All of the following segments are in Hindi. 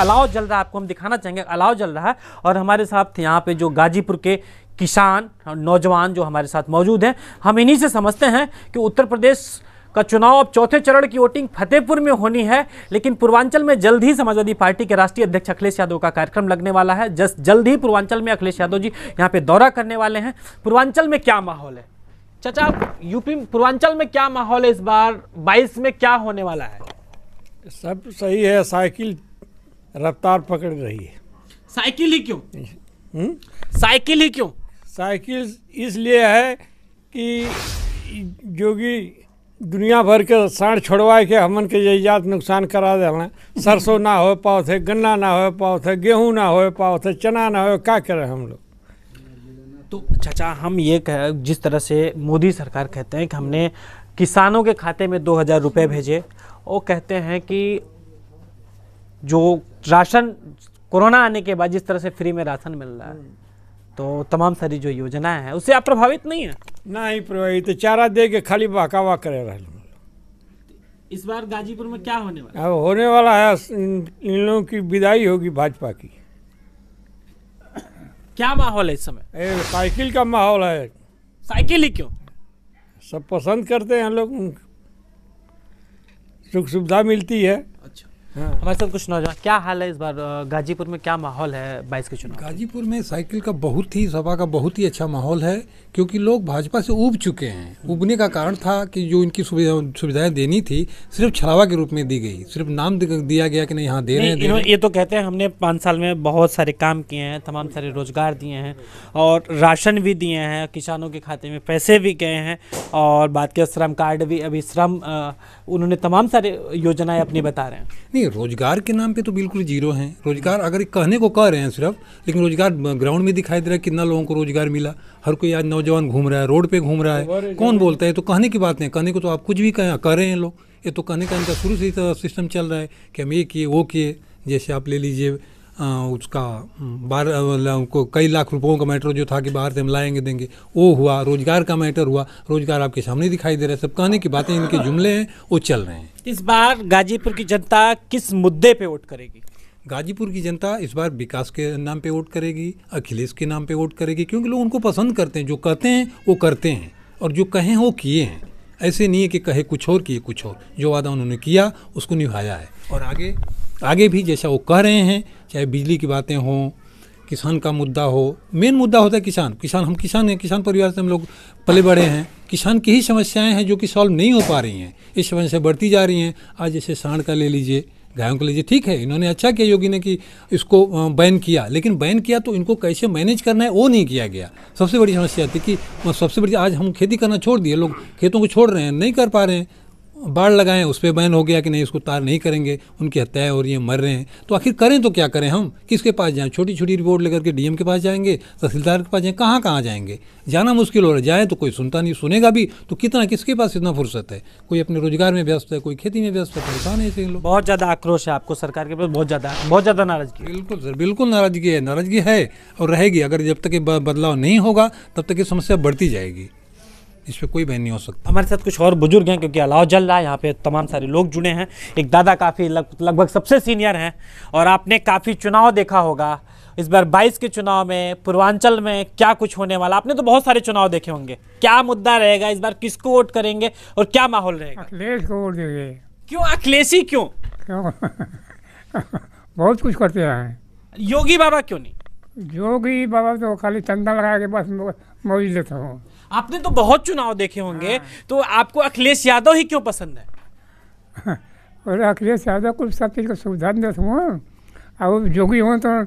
अलाव जल रहा है आपको हम दिखाना चाहेंगे अलाव जल रहा है और हमारे साथ यहाँ पे जो गाजीपुर के किसान नौजवान जो हमारे साथ मौजूद हैं हम इन्हीं से समझते हैं कि उत्तर प्रदेश का चुनाव अब चौथे चरण की वोटिंग फतेहपुर में होनी है लेकिन पूर्वांचल में जल्द ही समाजवादी पार्टी के राष्ट्रीय अध्यक्ष अखिलेश यादव का कार्यक्रम लगने वाला है जस्ट जल्द ही पूर्वांचल में अखिलेश यादव जी यहाँ पे दौरा करने वाले हैं पूर्वांचल में क्या माहौल है चाचा यूपी पूर्वांचल में क्या माहौल है इस बार बाईस में क्या होने वाला है सब सही है साइकिल रफ्तार पकड़ रही है साइकिल ही क्यों हम्म? साइकिल ही क्यों साइकिल इसलिए है कि जोगी दुनिया भर के साढ़ छोड़वाए के हमन के जईजात नुकसान करा दे सरसों ना हो पाओ थे गन्ना ना हो पाओ थे गेहूँ ना हो पाओ थे चना ना हो क्या करें हम लोग तो चाचा हम ये कह जिस तरह से मोदी सरकार कहते हैं कि हमने किसानों के खाते में दो हज़ार रुपये भेजे वो कहते हैं कि जो राशन कोरोना आने के बाद जिस तरह से फ्री में राशन मिल रहा है हम्म। तो तमाम सारी जो योजना है उससे आप प्रभावित नहीं है नहीं प्रभावित चारा दे के खाली वाह करे रहे तो इस बार गाजीपुर में क्या होने वाला अब होने वाला है इन लोगों की विदाई होगी भाजपा की क्या माहौल है इस समय साइकिल का माहौल है साइकिल ही क्यों सब पसंद करते हैं लोग सुख सुविधा मिलती है अच्छा हाँ। हमारे साथ कुछ नौजवान क्या हाल है इस बार गाजीपुर में क्या माहौल है बाईस के चुनाव गाजीपुर में साइकिल का बहुत ही सभा का बहुत ही अच्छा माहौल है क्योंकि लोग भाजपा से उब चुके हैं उबने का कारण था कि जो इनकी सुविधाएं देनी थी सिर्फ छलावा के रूप में दी गई सिर्फ नाम दिया गया कि नहीं यहाँ दे रहे हैं ये तो कहते हैं हमने पाँच साल में बहुत सारे काम किए हैं तमाम सारे रोजगार दिए हैं और राशन भी दिए हैं किसानों के खाते में पैसे भी गए हैं और बात किया श्रम कार्ड भी अभी श्रम उन्होंने तमाम सारे योजनाएं अपनी बता रहे हैं नहीं रोजगार के नाम पे तो बिल्कुल जीरो हैं रोजगार अगर कहने को कह रहे हैं सिर्फ लेकिन रोजगार ग्राउंड में दिखाई दे रहा है कितना लोगों को रोजगार मिला हर कोई आज नौजवान घूम रहा है रोड पे घूम रहा है कौन बोलता है तो कहने की बात नहीं कहने को तो आप कुछ भी कर रहे हैं लोग ये तो कहने का इनका शुरू से ही सिस्टम तो चल रहा है कि हम ये किए वो किए जैसे आप ले लीजिए उसका बारह मतलब उनको कई लाख रुपयों का मैटर जो था कि बाहर से हम लाएंगे देंगे वो हुआ रोजगार का मैटर हुआ रोजगार आपके सामने दिखाई दे रहा है सब कहने की बातें इनके जुमले हैं वो चल रहे हैं इस बार गाजीपुर की जनता किस मुद्दे पर वोट करेगी गाजीपुर की जनता इस बार विकास के नाम पे वोट करेगी अखिलेश के नाम पे वोट करेगी क्योंकि लोग उनको पसंद करते हैं जो कहते हैं वो करते हैं और जो कहें वो किए हैं ऐसे नहीं है कि कहे कुछ और किए कुछ और जो वादा उन्होंने किया उसको निभाया है और आगे आगे भी जैसा वो कह रहे हैं चाहे बिजली की बातें हों किसान का मुद्दा हो मेन मुद्दा होता है किसान किसान हम किसान हैं किसान परिवार से हम लोग पले बड़े हैं किसान की ही समस्याएं हैं जो कि सॉल्व नहीं हो पा रही हैं इस समस्या बढ़ती जा रही हैं आज जैसे सांड का ले लीजिए गायों के लीजिए ठीक है इन्होंने अच्छा किया योगी ने कि इसको बैन किया लेकिन बैन किया तो इनको कैसे मैनेज करना है वो नहीं किया गया सबसे बड़ी समस्या थी कि सबसे बड़ी आज हम खेती करना छोड़ दिए लोग खेतों को छोड़ रहे हैं नहीं कर पा रहे हैं बाढ़ लगाएं उस पर बैन हो गया कि नहीं उसको तार नहीं करेंगे उनकी हत्याएं हो रही हैं मर रहे हैं तो आखिर करें तो क्या करें हम किसके पास जाएं छोटी छोटी रिपोर्ट लेकर के डीएम के पास जाएंगे तहसीलदार के पास जाएं कहाँ कहाँ जाएंगे जाना मुश्किल हो रहा है जाएँ तो कोई सुनता नहीं सुनेगा भी तो कितना किसके पास इतना फुर्सत है कोई अपने रोजगार में व्यस्त है कोई खेती में व्यस्त है परेशान है लोग बहुत ज़्यादा आक्रोश है आपको सरकार के पास बहुत ज़्यादा बहुत ज़्यादा नाराजगी बिल्कुल सर बिल्कुल नाराजगी है नाराजगी है और रहेगी अगर जब तक बदलाव नहीं होगा तब तक ये समस्या बढ़ती जाएगी इस पर कोई बहन नहीं हो सकता हमारे साथ कुछ और बुजुर्ग हैं क्योंकि अलाव जल रहा है यहाँ पे तमाम सारे लोग जुड़े हैं एक दादा काफ़ी लगभग लग सबसे सीनियर हैं और आपने काफ़ी चुनाव देखा होगा इस बार 22 के चुनाव में पूर्वांचल में क्या कुछ होने वाला आपने तो बहुत सारे चुनाव देखे होंगे क्या मुद्दा रहेगा इस बार किसको वोट करेंगे और क्या माहौल रहेगा अखिलेश को वोट देंगे क्यों अखिलेशी क्यों क्यों बहुत कुछ करते हैं योगी बाबा क्यों नहीं योगी बाबा तो खाली चंदा लगा के बस मौज लेता हूँ आपने तो बहुत चुनाव देखे होंगे हाँ। तो आपको अखिलेश यादव ही क्यों पसंद है अरे अखिलेश यादव को सब चीज़ का सुविधा देते हूँ और जोगी हूँ तो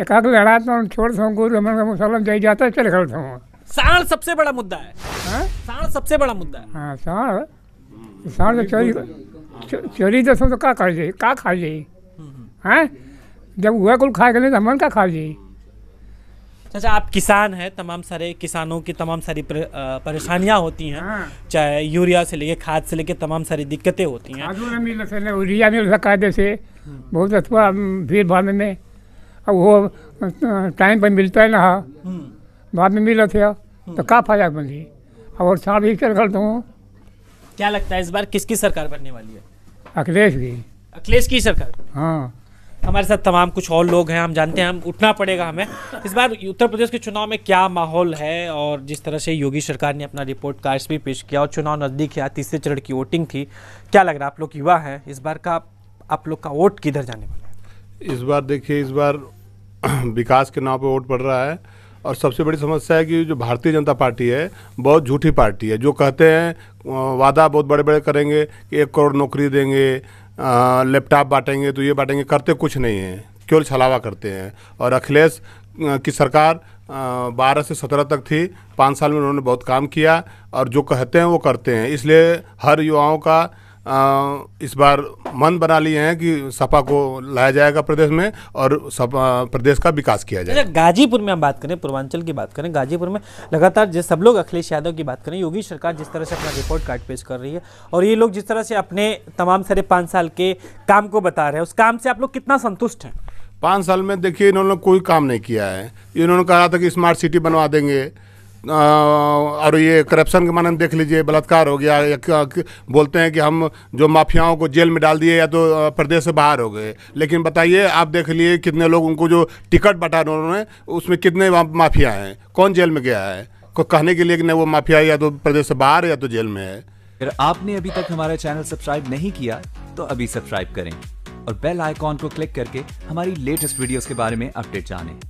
एक आग लड़ा तो छोड़ दूँ गुरु मुसलम जाई जाता है चले साण सबसे बड़ा मुद्दा है हाँ? साण सबसे बड़ा मुद्दा है हाँ साण साण तो चोरी चोरी दसों तो, तो का खा जाए का खा जाए हैं हम्म, हम्म। हाँ? जब वह कुल खा गए तो हमन का खा जाए चाचा अच्छा, आप किसान हैं तमाम सारे किसानों की तमाम सारी परेशानियां होती हैं हाँ। चाहे यूरिया से लेके खाद से लेके तमाम सारी दिक्कतें होती हैं यूरिया मिल सका जैसे बहुत अच्छा भीड़ भाड़ में अब वो टाइम पर मिलता है ना हम्म। बाद में मिला थे तो हम्म। का फायदा रही और साहब ही कर करता क्या लगता है इस बार किसकी सरकार बनने वाली है अखिलेश की अखिलेश की सरकार हाँ हमारे साथ तमाम कुछ और लोग हैं हम जानते हैं हम उठना पड़ेगा हमें इस बार उत्तर प्रदेश के चुनाव में क्या माहौल है और जिस तरह से योगी सरकार ने अपना रिपोर्ट कार्ड भी पेश किया और चुनाव नज़दीक है तीसरे चरण की वोटिंग थी क्या लग रहा है आप लोग युवा हैं इस बार का आप लोग का वोट किधर जाने वाला है इस बार देखिए इस बार विकास के नाम पर वोट पड़ रहा है और सबसे बड़ी समस्या है कि जो भारतीय जनता पार्टी है बहुत झूठी पार्टी है जो कहते हैं वादा बहुत बड़े बड़े करेंगे कि एक करोड़ नौकरी देंगे लैपटॉप बांटेंगे तो ये बांटेंगे करते कुछ नहीं है केवल छलावा करते हैं और अखिलेश की सरकार बारह से सत्रह तक थी पाँच साल में उन्होंने बहुत काम किया और जो कहते हैं वो करते हैं इसलिए हर युवाओं का इस बार मन बना लिए हैं कि सपा को लाया जाएगा प्रदेश में और सपा प्रदेश का विकास किया जाएगा अच्छा, गाजीपुर में हम बात करें पूर्वांचल की बात करें गाजीपुर में लगातार जिस सब लोग अखिलेश यादव की बात करें योगी सरकार जिस तरह से अपना रिपोर्ट कार्ड पेश कर रही है और ये लोग जिस तरह से अपने तमाम सारे पाँच साल के काम को बता रहे हैं उस काम से आप लोग कितना संतुष्ट हैं पाँच साल में देखिए इन्होंने कोई काम नहीं किया है इन्होंने कहा था कि स्मार्ट सिटी बनवा देंगे और ये करप्शन के माने देख लीजिए बलात्कार हो गया या बोलते हैं कि हम जो माफियाओं को जेल में डाल दिए या तो प्रदेश से बाहर हो गए लेकिन बताइए आप देख लिए कितने लोग उनको जो टिकट रहे उन्होंने उसमें कितने माफिया हैं कौन जेल में गया है को कहने के लिए कि नहीं वो माफिया या तो प्रदेश से बाहर या तो जेल में है अगर आपने अभी तक हमारा चैनल सब्सक्राइब नहीं किया तो अभी सब्सक्राइब करें और बेल आइकॉन को क्लिक करके हमारी लेटेस्ट वीडियोस के बारे में अपडेट जानें